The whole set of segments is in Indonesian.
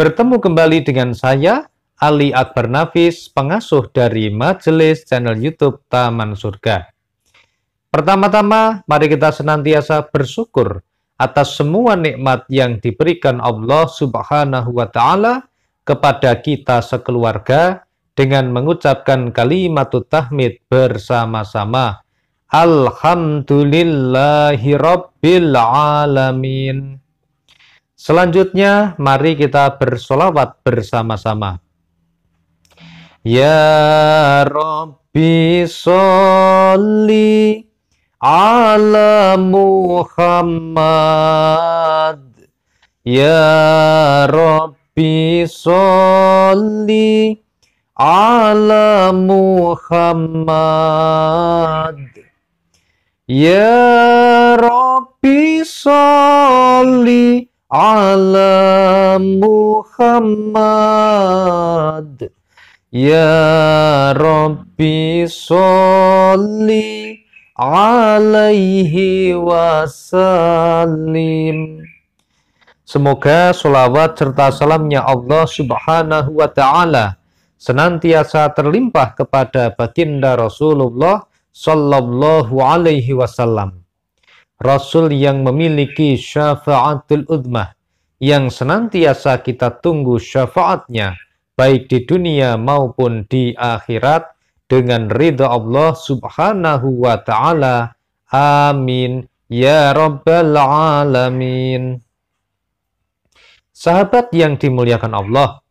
bertemu kembali dengan saya, Ali Akbar Nafis, pengasuh dari Majelis channel YouTube Taman Surga. Pertama-tama, mari kita senantiasa bersyukur atas semua nikmat yang diberikan Allah Subhanahu wa taala kepada kita sekeluarga dengan mengucapkan kalimat tahmid bersama-sama. Alhamdulillahirabbil alamin. Selanjutnya, mari kita bersolawat bersama-sama. Ya Rabbi Soli ala Muhammad Ya Rabbi Soli ala Muhammad Ya Rabbi Muhammad ala Muhammad ya Rabbi صل alaihi wasallim Semoga sholawat serta salamnya Allah subhanahu wa ta'ala senantiasa terlimpah kepada baginda Rasulullah sallallahu alaihi wasallam Rasul yang memiliki syafaatul udmah, yang senantiasa kita tunggu syafaatnya, baik di dunia maupun di akhirat, dengan ridha Allah subhanahu wa ta'ala. Amin. Ya Rabbal Alamin. Sahabat yang dimuliakan Allah,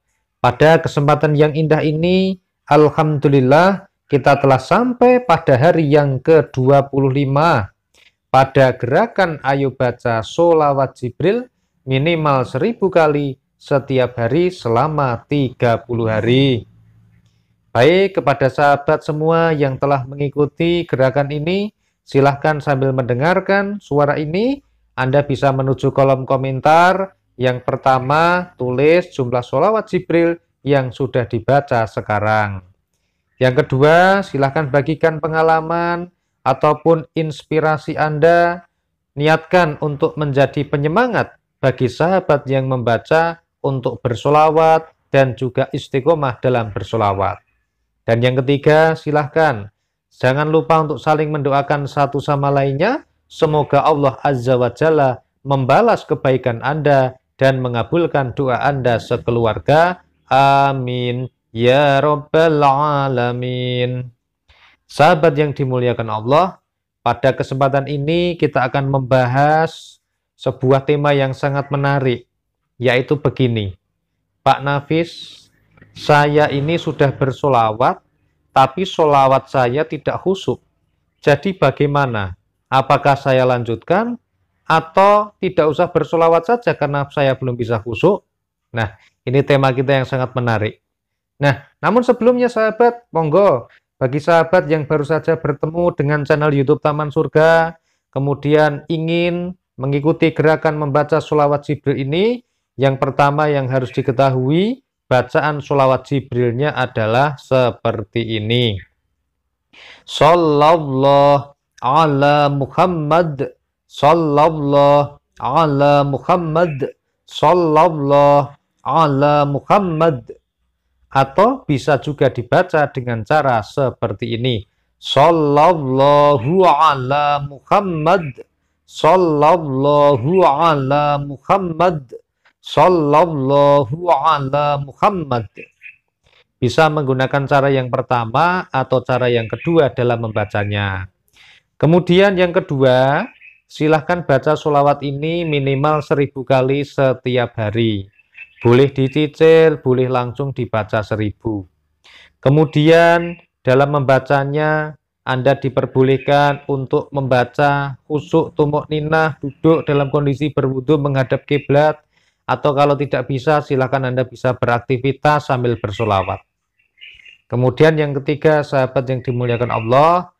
pada kesempatan yang indah ini, Alhamdulillah, kita telah sampai pada hari yang ke-25 pada gerakan ayo baca solawat Jibril minimal seribu kali setiap hari selama 30 hari. Baik kepada sahabat semua yang telah mengikuti gerakan ini, silahkan sambil mendengarkan suara ini, Anda bisa menuju kolom komentar. Yang pertama, tulis jumlah solawat Jibril yang sudah dibaca sekarang. Yang kedua, silahkan bagikan pengalaman, ataupun inspirasi Anda, niatkan untuk menjadi penyemangat bagi sahabat yang membaca untuk bersolawat dan juga istiqomah dalam bersolawat. Dan yang ketiga, silahkan jangan lupa untuk saling mendoakan satu sama lainnya. Semoga Allah Azza wa Jalla membalas kebaikan Anda dan mengabulkan doa Anda sekeluarga. Amin. Ya Rabbal Alamin. Sahabat yang dimuliakan Allah, pada kesempatan ini kita akan membahas sebuah tema yang sangat menarik, yaitu begini. Pak Nafis, saya ini sudah bersolawat, tapi solawat saya tidak khusyuk. Jadi bagaimana? Apakah saya lanjutkan atau tidak usah bersolawat saja karena saya belum bisa khusyuk? Nah, ini tema kita yang sangat menarik. Nah, namun sebelumnya sahabat, monggo bagi sahabat yang baru saja bertemu dengan channel YouTube Taman Surga, kemudian ingin mengikuti gerakan membaca sholawat Jibril ini, yang pertama yang harus diketahui, bacaan sholawat Jibrilnya adalah seperti ini. Sallallahu ala Muhammad, sallallahu ala Muhammad, sallallahu ala Muhammad atau bisa juga dibaca dengan cara seperti ini. Sallallahu ala Muhammad. Sallallahu ala Muhammad. Sallallahu ala Muhammad. Bisa menggunakan cara yang pertama atau cara yang kedua dalam membacanya. Kemudian yang kedua, silahkan baca solawat ini minimal seribu kali setiap hari. Boleh dicicil, boleh langsung dibaca seribu. Kemudian dalam membacanya Anda diperbolehkan untuk membaca khusuk tumuk ninah duduk dalam kondisi berwudu menghadap kiblat atau kalau tidak bisa silakan Anda bisa beraktivitas sambil bersolawat. Kemudian yang ketiga sahabat yang dimuliakan Allah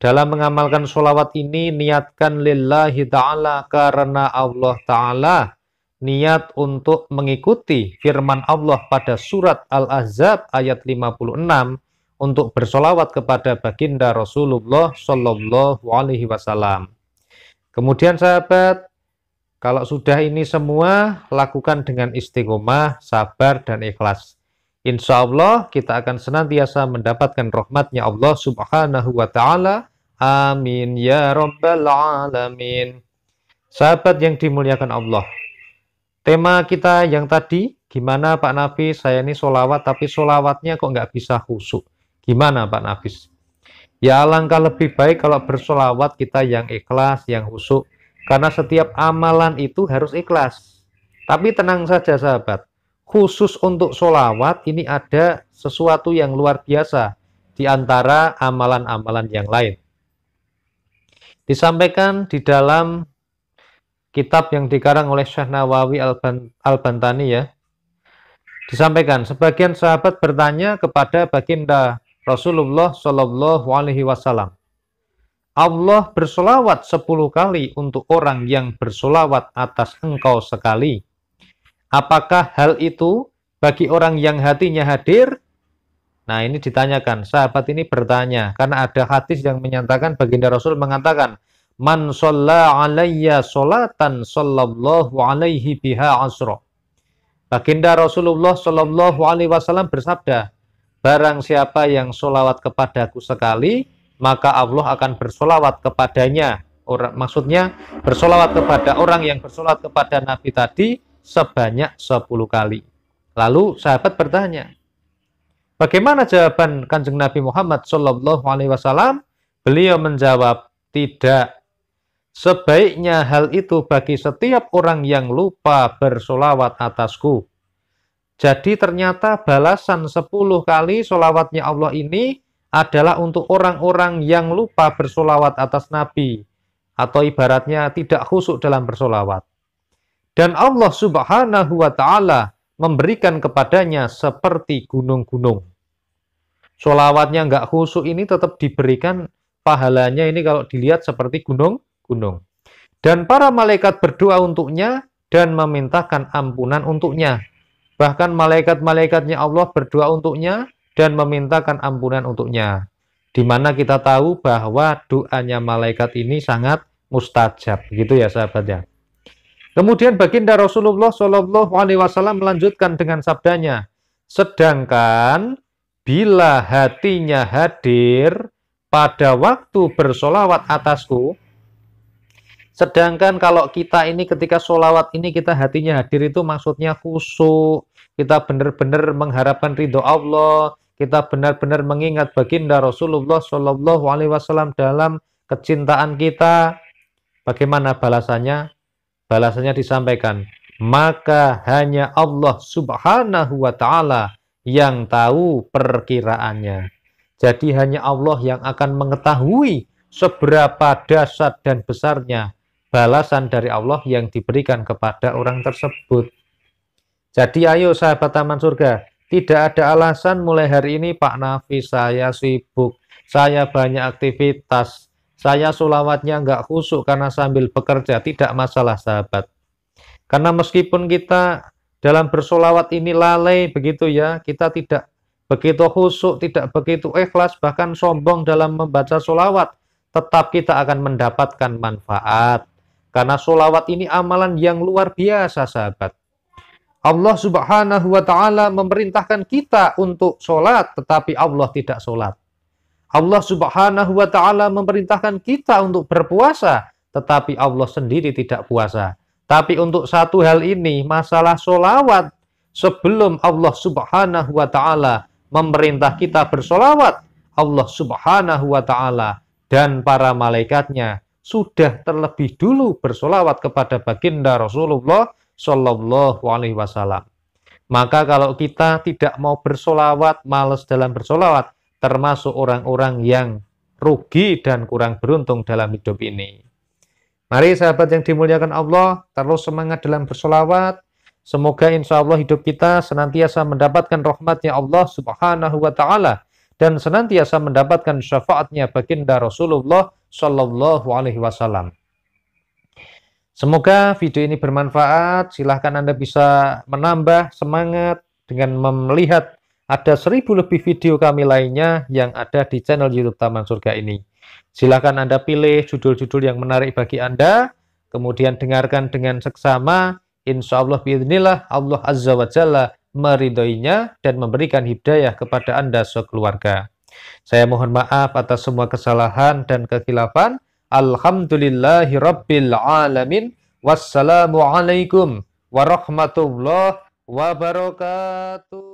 dalam mengamalkan solawat ini niatkan lillahi ta'ala karena Allah ta'ala niat untuk mengikuti firman Allah pada surat Al-Ahzab ayat 56 untuk bersolawat kepada baginda Rasulullah Shallallahu Alaihi Wasallam. Kemudian sahabat, kalau sudah ini semua lakukan dengan istiqomah, sabar dan ikhlas. Insya Allah kita akan senantiasa mendapatkan rahmatnya Allah Subhanahu Wa Taala. Amin ya robbal alamin. Sahabat yang dimuliakan Allah, Tema kita yang tadi, gimana Pak Nafis, saya ini solawat, tapi solawatnya kok nggak bisa khusuk. Gimana Pak Nafis? Ya alangkah lebih baik kalau bersolawat kita yang ikhlas, yang khusuk. Karena setiap amalan itu harus ikhlas. Tapi tenang saja sahabat, khusus untuk solawat ini ada sesuatu yang luar biasa di antara amalan-amalan yang lain. Disampaikan di dalam kitab yang dikarang oleh Syekh Nawawi Al-Bantani ya. Disampaikan, sebagian sahabat bertanya kepada baginda Rasulullah Shallallahu Alaihi Wasallam. Allah bersolawat sepuluh kali untuk orang yang bersolawat atas engkau sekali. Apakah hal itu bagi orang yang hatinya hadir? Nah ini ditanyakan, sahabat ini bertanya, karena ada hadis yang menyatakan baginda Rasul mengatakan, Man sholla alayya sholatan sallallahu alaihi biha asra. Baginda Rasulullah sallallahu Alaihi Wasallam bersabda, Barang siapa yang solawat kepadaku sekali, maka Allah akan bersolawat kepadanya. Orang, maksudnya bersolawat kepada orang yang bersolawat kepada Nabi tadi sebanyak 10 kali. Lalu sahabat bertanya, bagaimana jawaban kanjeng Nabi Muhammad Shallallahu Alaihi Wasallam? Beliau menjawab, tidak Sebaiknya hal itu bagi setiap orang yang lupa bersolawat atasku. Jadi ternyata balasan 10 kali solawatnya Allah ini adalah untuk orang-orang yang lupa bersolawat atas Nabi. Atau ibaratnya tidak khusuk dalam bersolawat. Dan Allah subhanahu wa ta'ala memberikan kepadanya seperti gunung-gunung. Solawatnya nggak khusuk ini tetap diberikan pahalanya ini kalau dilihat seperti gunung gunung. Dan para malaikat berdoa untuknya dan memintakan ampunan untuknya. Bahkan malaikat-malaikatnya Allah berdoa untuknya dan memintakan ampunan untuknya. Di mana kita tahu bahwa doanya malaikat ini sangat mustajab, gitu ya sahabat ya. Kemudian baginda Rasulullah Shallallahu Alaihi Wasallam melanjutkan dengan sabdanya, sedangkan bila hatinya hadir pada waktu bersolawat atasku, Sedangkan kalau kita ini ketika sholawat ini kita hatinya hadir itu maksudnya khusyuk, kita benar-benar mengharapkan ridho Allah, kita benar-benar mengingat baginda Rasulullah Shallallahu Alaihi Wasallam dalam kecintaan kita. Bagaimana balasannya? Balasannya disampaikan. Maka hanya Allah Subhanahu Wa Taala yang tahu perkiraannya. Jadi hanya Allah yang akan mengetahui seberapa dasar dan besarnya balasan dari Allah yang diberikan kepada orang tersebut. Jadi ayo sahabat taman surga, tidak ada alasan mulai hari ini Pak Nafi saya sibuk, saya banyak aktivitas, saya sulawatnya nggak khusuk karena sambil bekerja, tidak masalah sahabat. Karena meskipun kita dalam bersolawat ini lalai begitu ya, kita tidak begitu khusuk, tidak begitu ikhlas, bahkan sombong dalam membaca solawat, tetap kita akan mendapatkan manfaat. Karena solawat ini amalan yang luar biasa sahabat. Allah subhanahu wa ta'ala memerintahkan kita untuk solat tetapi Allah tidak sholat. Allah subhanahu wa ta'ala memerintahkan kita untuk berpuasa, tetapi Allah sendiri tidak puasa. Tapi untuk satu hal ini, masalah solawat, sebelum Allah subhanahu wa ta'ala memerintah kita bersolawat, Allah subhanahu wa ta'ala dan para malaikatnya sudah terlebih dulu bersolawat kepada baginda Rasulullah Shallallahu Alaihi Wasallam. Maka kalau kita tidak mau bersolawat, males dalam bersolawat, termasuk orang-orang yang rugi dan kurang beruntung dalam hidup ini. Mari sahabat yang dimuliakan Allah, terus semangat dalam bersolawat. Semoga insya Allah hidup kita senantiasa mendapatkan rahmatnya Allah subhanahu wa ta'ala dan senantiasa mendapatkan syafaatnya baginda Rasulullah Shallallahu Alaihi Wasallam. Semoga video ini bermanfaat. Silahkan Anda bisa menambah semangat dengan melihat ada seribu lebih video kami lainnya yang ada di channel YouTube Taman Surga ini. Silahkan Anda pilih judul-judul yang menarik bagi Anda, kemudian dengarkan dengan seksama. Insya Allah, Allah Azza wa Jalla meridhoinya dan memberikan hidayah kepada Anda sekeluarga. Saya mohon maaf atas semua kesalahan dan kekhilafan. Alhamdulillahi Alamin. Wassalamualaikum warahmatullahi wabarakatuh.